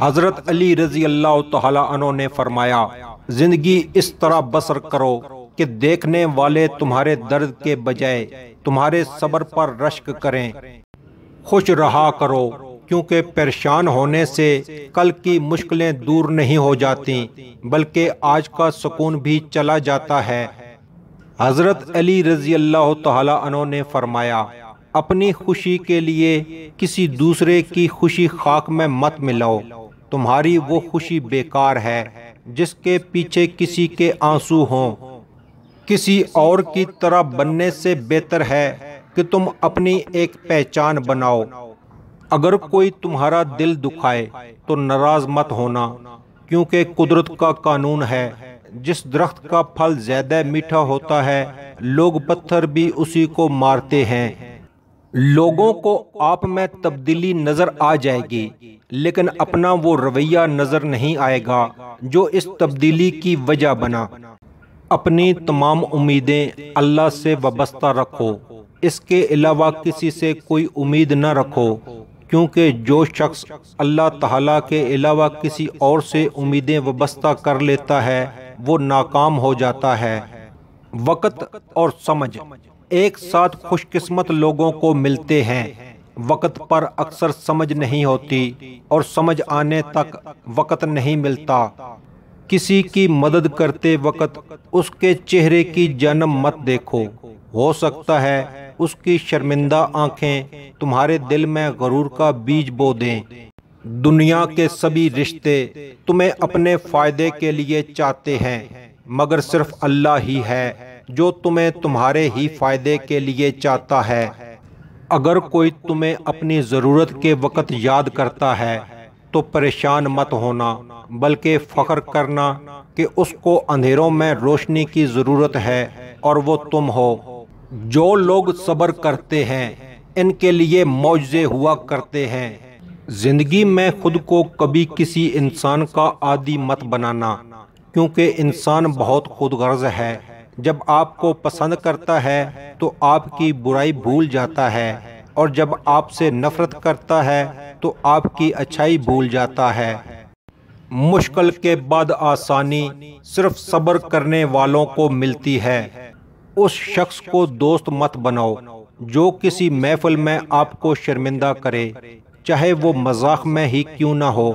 हज़रत अली रजी अल्लाह तहों ने फरमाया ज़िंदगी इस तरह बसर करो कि देखने वाले तुम्हारे दर्द के बजाय तुम्हारे सबर पर रश्क करें खुश रहा करो क्योंकि परेशान होने से कल की मुश्किलें दूर नहीं हो जाती बल्कि आज का सुकून भी चला जाता है हज़रत अली रजी अल्लाह तहों ने फरमाया अपनी खुशी के लिए किसी दूसरे की खुशी खाक में मत मिलाओ तुम्हारी वो खुशी बेकार है जिसके पीछे किसी के आंसू हों किसी और की तरह बनने से बेहतर है कि तुम अपनी एक पहचान बनाओ अगर कोई तुम्हारा दिल दुखाए तो नाराज मत होना क्योंकि कुदरत का कानून है जिस दरख्त का फल ज़्यादा मीठा होता है लोग पत्थर भी उसी को मारते हैं लोगों को आप में तब्दीली नज़र आ जाएगी लेकिन अपना वो रवैया नज़र नहीं आएगा जो इस तब्दीली की वजह बना अपनी तमाम उम्मीदें अल्लाह से वाबस्ता रखो इसके अलावा किसी से कोई उम्मीद न रखो क्योंकि जो शख्स अल्लाह ताला के अलावा किसी और से उम्मीदें वाबस्ता कर लेता है वो नाकाम हो जाता है वक़्त और समझ एक साथ खुशकिस्मत लोगों को मिलते हैं वक़्त पर अक्सर समझ नहीं होती और समझ आने तक वक़्त नहीं मिलता किसी की मदद करते वक़्त उसके चेहरे की जन्म मत देखो हो सकता है उसकी शर्मिंदा आंखें तुम्हारे दिल में गरूर का बीज बो दें दुनिया के सभी रिश्ते तुम्हें अपने फ़ायदे के लिए चाहते हैं मगर सिर्फ अल्लाह ही है जो तुम्हें तुम्हारे ही फ़ायदे के लिए चाहता है अगर कोई तुम्हें अपनी ज़रूरत के वक़्त याद करता है तो परेशान मत होना बल्कि फ़ख्र करना कि उसको अंधेरों में रोशनी की ज़रूरत है और वो तुम हो जो लोग सब्र करते हैं इनके लिए मुआवजे हुआ करते हैं ज़िंदगी में ख़ुद को कभी किसी इंसान का आदि मत बनाना क्योंकि इंसान बहुत खुदगर्ज है जब आपको पसंद करता है तो आपकी बुराई भूल जाता है और जब आपसे नफरत करता है तो आपकी अच्छाई भूल जाता है मुश्किल के बाद आसानी सिर्फ सब्र करने वालों को मिलती है उस शख्स को दोस्त मत बनाओ जो किसी महफिल में आपको शर्मिंदा करे चाहे वो मजाक में ही क्यों ना हो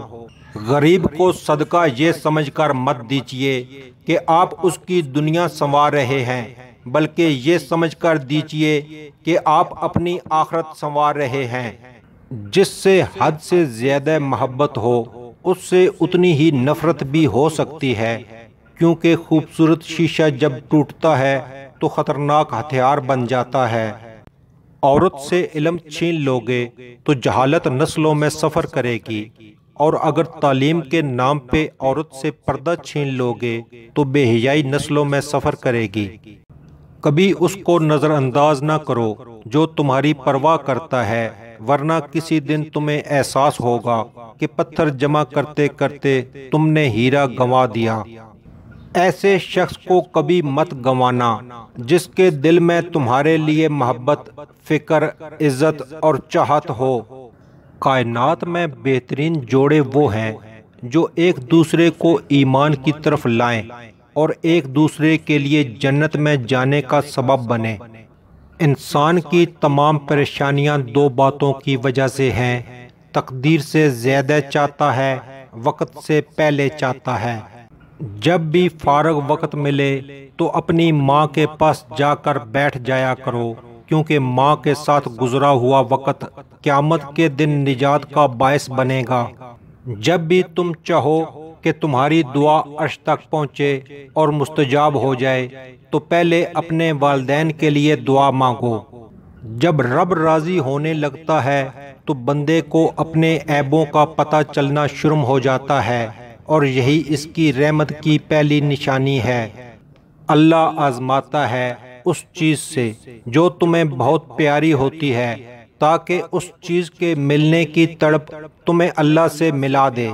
गरीब को सदका ये समझकर मत दीजिए कि आप उसकी दुनिया संवार रहे हैं बल्कि ये समझकर दीजिए कि आप अपनी आखरत संवार रहे हैं जिससे हद से ज़्यादा मोहब्बत हो उससे उतनी ही नफ़रत भी हो सकती है क्योंकि खूबसूरत शीशा जब टूटता है तो ख़तरनाक हथियार बन जाता है औरत से इलम छीन लोगे तो जहालत नस्लों में सफ़र करेगी और अगर तालीम के नाम पे औरत से पर्दा छीन लोगे तो बेहयाई नस्लों में सफ़र करेगी कभी उसको नज़रअंदाज ना करो जो तुम्हारी परवाह करता है वरना किसी दिन तुम्हें एहसास होगा कि पत्थर जमा करते करते तुमने हीरा गंवा दिया ऐसे शख्स को कभी मत गंवाना जिसके दिल में तुम्हारे लिए मोहब्बत फिक्र इज्जत और चाहत हो कायनात में बेहतरीन जोड़े वो हैं जो एक दूसरे को ईमान की तरफ लाएं और एक दूसरे के लिए जन्नत में जाने का सबब बने इंसान की तमाम परेशानियां दो बातों की वजह से हैं तकदीर से ज़्यादा चाहता है वक्त से पहले चाहता है जब भी फारग वक्त मिले तो अपनी माँ के पास जाकर बैठ जाया करो क्योंकि माँ के साथ गुजरा हुआ वक़्त क्यामत के दिन निजात का बायस बनेगा जब भी तुम चाहो कि तुम्हारी दुआ अर्श तक पहुँचे और मुस्तजाब हो जाए तो पहले अपने वालदेन के लिए दुआ मांगो जब रब राज़ी होने लगता है तो बंदे को अपने ऐबों का पता चलना शुरू हो जाता है और यही इसकी रहमत की पहली निशानी है अल्लाह आजमाता है उस चीज़ से जो तुम्हें बहुत प्यारी होती है ताकि उस चीज़ के मिलने की तड़प तुम्हें अल्लाह से मिला दे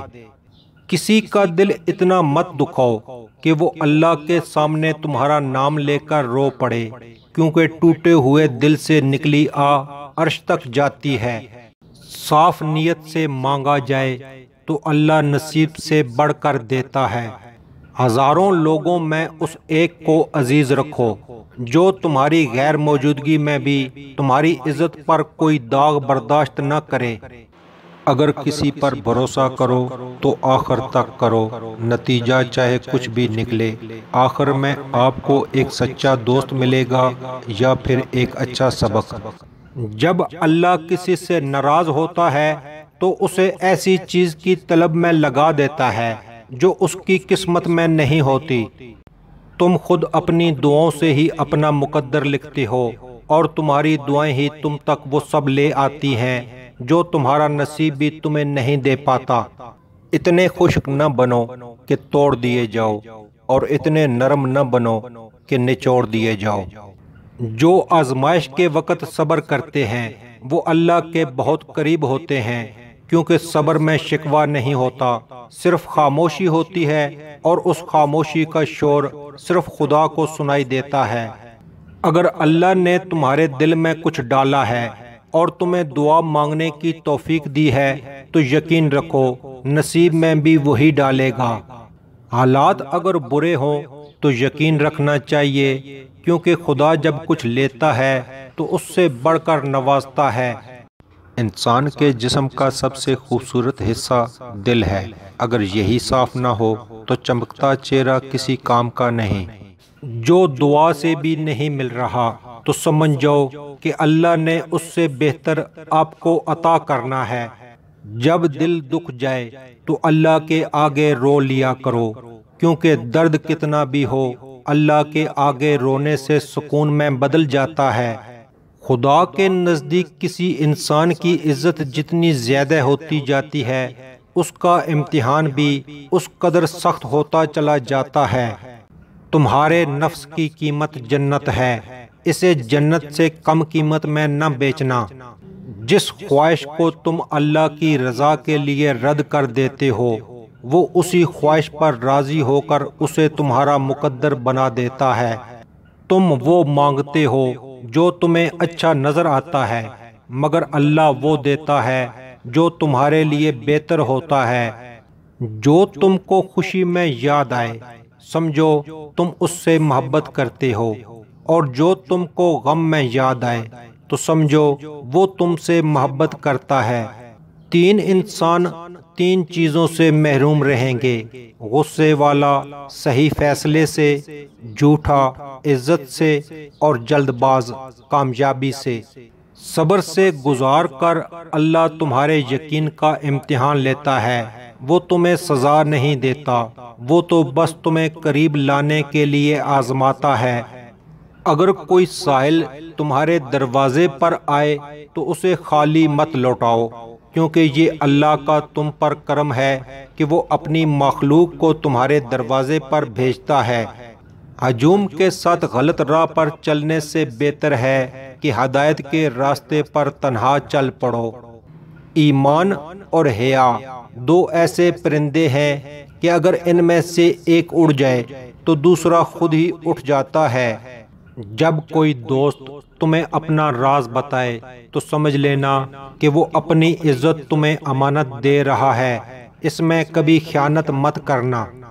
किसी का दिल इतना मत दुखाओ कि वो अल्लाह के सामने तुम्हारा नाम लेकर रो पड़े क्योंकि टूटे हुए दिल से निकली आ अर्श तक जाती है साफ नीयत से मांगा जाए तो अल्लाह नसीब से बढ़कर देता है हज़ारों लोगों में उस एक को अजीज़ रखो जो तुम्हारी गैर मौजूदगी में भी तुम्हारी इज्जत पर कोई दाग बर्दाश्त न करे अगर किसी पर भरोसा करो तो आखिर तक करो नतीजा चाहे कुछ भी निकले आखिर में आपको एक सच्चा दोस्त मिलेगा या फिर एक अच्छा सबक जब अल्लाह किसी से नाराज़ होता है तो उसे ऐसी चीज़ की तलब में लगा देता है जो उसकी किस्मत में नहीं होती तुम खुद अपनी दुआओं से ही अपना मुकद्दर लिखते हो और तुम्हारी दुआएं ही तुम तक वो सब ले आती हैं जो तुम्हारा नसीब भी तुम्हें नहीं दे पाता इतने खुश्क न बनो कि तोड़ दिए जाओ और इतने नरम न बनो कि निचोड़ दिए जाओ जो आजमाइश के वक़्त सब्र करते हैं वो अल्लाह के बहुत करीब होते हैं क्योंकि सब्र में शिकवा नहीं होता सिर्फ खामोशी होती है और उस खामोशी का शोर सिर्फ खुदा को सुनाई देता है अगर अल्लाह ने तुम्हारे दिल में कुछ डाला है और तुम्हें दुआ मांगने की तोफीक दी है तो यकीन रखो नसीब में भी वही डालेगा हालात अगर बुरे हों तो यकीन रखना चाहिए क्योंकि खुदा जब कुछ लेता है तो उससे बढ़कर नवाजता है इंसान के जिसम का सबसे खूबसूरत हिस्सा दिल है अगर यही साफ ना हो तो चमकता चेहरा किसी काम का नहीं जो दुआ से भी नहीं मिल रहा तो समझ जाओ कि अल्लाह ने उससे बेहतर आपको अता करना है जब दिल दुख जाए तो अल्लाह के आगे रो लिया करो क्योंकि दर्द कितना भी हो अल्लाह के आगे रोने से सुकून में बदल जाता है खुदा के नज़दीक किसी इंसान की इज्जत जितनी ज़्यादा होती जाती है उसका इम्तिहान भी उस कदर सख्त होता चला जाता है तुम्हारे नफ्स की कीमत जन्नत है इसे जन्नत से कम कीमत में न बेचना जिस ख्वाहिश को तुम अल्लाह की रज़ा के लिए रद्द कर देते हो वो उसी ख्वाहिश पर राज़ी होकर उसे तुम्हारा मुकद्दर बना देता है तुम वो मांगते हो जो तुम्हें अच्छा नज़र आता है मगर अल्लाह वो देता है जो तुम्हारे लिए बेहतर होता है जो तुमको खुशी में याद आए समझो तुम उससे मोहब्बत करते हो और जो तुमको गम में याद आए तो समझो वो तुमसे मोहब्बत करता है तीन इंसान तीन चीज़ों से महरूम रहेंगे गुस्से वाला सही फैसले से झूठा इज्जत से और जल्दबाज कामयाबी से सब्र से गुजार कर अल्लाह तुम्हारे यकीन का इम्तिहान लेता है वो तुम्हें सज़ा नहीं देता वो तो बस तुम्हें करीब लाने के लिए आजमाता है अगर कोई साहिल तुम्हारे दरवाजे पर आए तो उसे खाली मत लौटाओ क्योंकि ये अल्लाह का तुम पर करम है कि वो अपनी मखलूक को तुम्हारे दरवाजे पर भेजता है हजूम के साथ गलत राह पर चलने से बेहतर है कि हदायत के रास्ते पर तनहा चल पड़ो ईमान और हया दो ऐसे परिंदे हैं कि अगर इनमें से एक उड़ जाए तो दूसरा खुद ही उठ जाता है जब कोई दोस्त तुम्हें अपना राज बताए तो समझ लेना कि वो अपनी इज्जत तुम्हें अमानत दे रहा है इसमें कभी ख्यानत मत करना